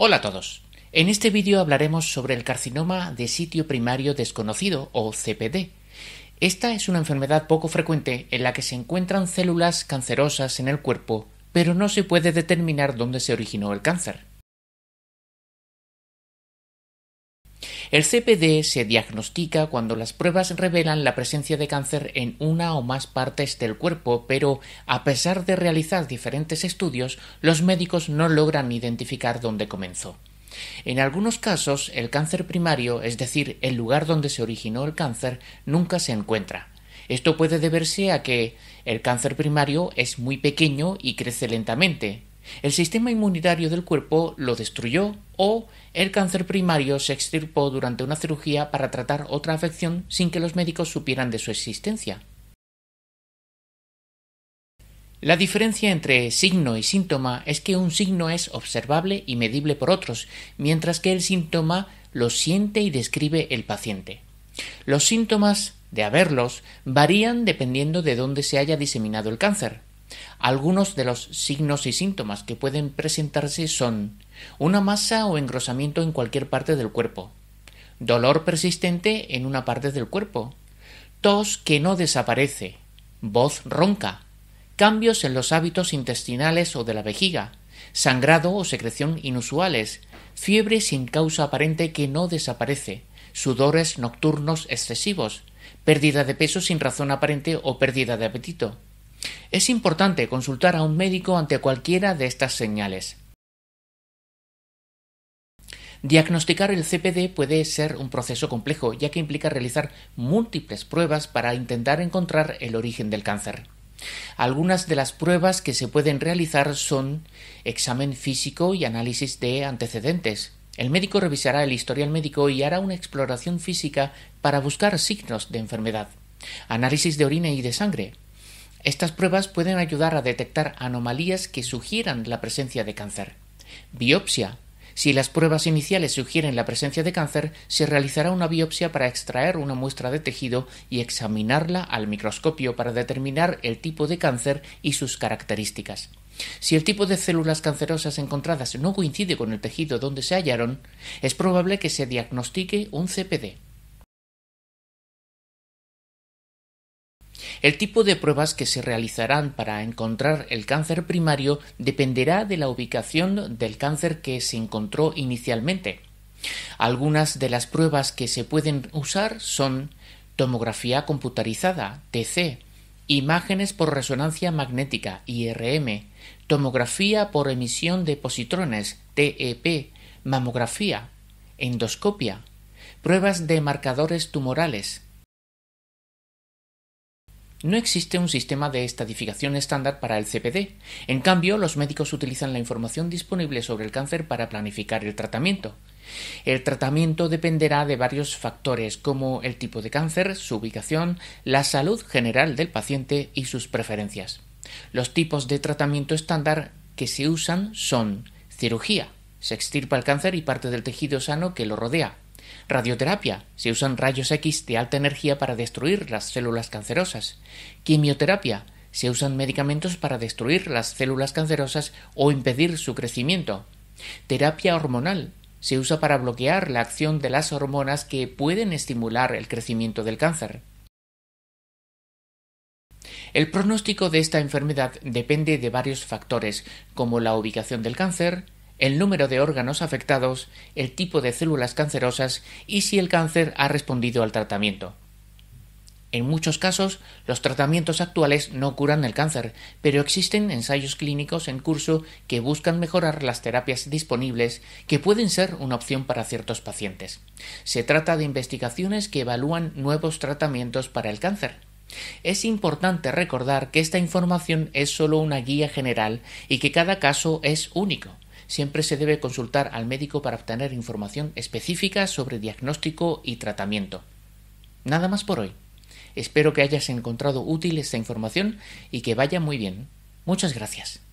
Hola a todos. En este vídeo hablaremos sobre el carcinoma de sitio primario desconocido o CPD. Esta es una enfermedad poco frecuente en la que se encuentran células cancerosas en el cuerpo, pero no se puede determinar dónde se originó el cáncer. El CPD se diagnostica cuando las pruebas revelan la presencia de cáncer en una o más partes del cuerpo, pero a pesar de realizar diferentes estudios, los médicos no logran identificar dónde comenzó. En algunos casos, el cáncer primario, es decir, el lugar donde se originó el cáncer, nunca se encuentra. Esto puede deberse a que el cáncer primario es muy pequeño y crece lentamente, el sistema inmunitario del cuerpo lo destruyó o el cáncer primario se extirpó durante una cirugía para tratar otra afección sin que los médicos supieran de su existencia. La diferencia entre signo y síntoma es que un signo es observable y medible por otros, mientras que el síntoma lo siente y describe el paciente. Los síntomas de haberlos varían dependiendo de dónde se haya diseminado el cáncer. Algunos de los signos y síntomas que pueden presentarse son una masa o engrosamiento en cualquier parte del cuerpo, dolor persistente en una parte del cuerpo, tos que no desaparece, voz ronca, cambios en los hábitos intestinales o de la vejiga, sangrado o secreción inusuales, fiebre sin causa aparente que no desaparece, sudores nocturnos excesivos, pérdida de peso sin razón aparente o pérdida de apetito, es importante consultar a un médico ante cualquiera de estas señales. Diagnosticar el CPD puede ser un proceso complejo, ya que implica realizar múltiples pruebas para intentar encontrar el origen del cáncer. Algunas de las pruebas que se pueden realizar son examen físico y análisis de antecedentes. El médico revisará el historial médico y hará una exploración física para buscar signos de enfermedad. Análisis de orina y de sangre. Estas pruebas pueden ayudar a detectar anomalías que sugieran la presencia de cáncer. Biopsia. Si las pruebas iniciales sugieren la presencia de cáncer, se realizará una biopsia para extraer una muestra de tejido y examinarla al microscopio para determinar el tipo de cáncer y sus características. Si el tipo de células cancerosas encontradas no coincide con el tejido donde se hallaron, es probable que se diagnostique un CPD. El tipo de pruebas que se realizarán para encontrar el cáncer primario dependerá de la ubicación del cáncer que se encontró inicialmente. Algunas de las pruebas que se pueden usar son tomografía computarizada, TC, imágenes por resonancia magnética, IRM, tomografía por emisión de positrones, TEP, mamografía, endoscopia, pruebas de marcadores tumorales, no existe un sistema de estadificación estándar para el CPD. En cambio, los médicos utilizan la información disponible sobre el cáncer para planificar el tratamiento. El tratamiento dependerá de varios factores como el tipo de cáncer, su ubicación, la salud general del paciente y sus preferencias. Los tipos de tratamiento estándar que se usan son cirugía, se extirpa el cáncer y parte del tejido sano que lo rodea, Radioterapia. Se usan rayos X de alta energía para destruir las células cancerosas. Quimioterapia. Se usan medicamentos para destruir las células cancerosas o impedir su crecimiento. Terapia hormonal. Se usa para bloquear la acción de las hormonas que pueden estimular el crecimiento del cáncer. El pronóstico de esta enfermedad depende de varios factores, como la ubicación del cáncer, el número de órganos afectados, el tipo de células cancerosas y si el cáncer ha respondido al tratamiento. En muchos casos, los tratamientos actuales no curan el cáncer, pero existen ensayos clínicos en curso que buscan mejorar las terapias disponibles, que pueden ser una opción para ciertos pacientes. Se trata de investigaciones que evalúan nuevos tratamientos para el cáncer. Es importante recordar que esta información es solo una guía general y que cada caso es único siempre se debe consultar al médico para obtener información específica sobre diagnóstico y tratamiento. Nada más por hoy. Espero que hayas encontrado útil esta información y que vaya muy bien. Muchas gracias.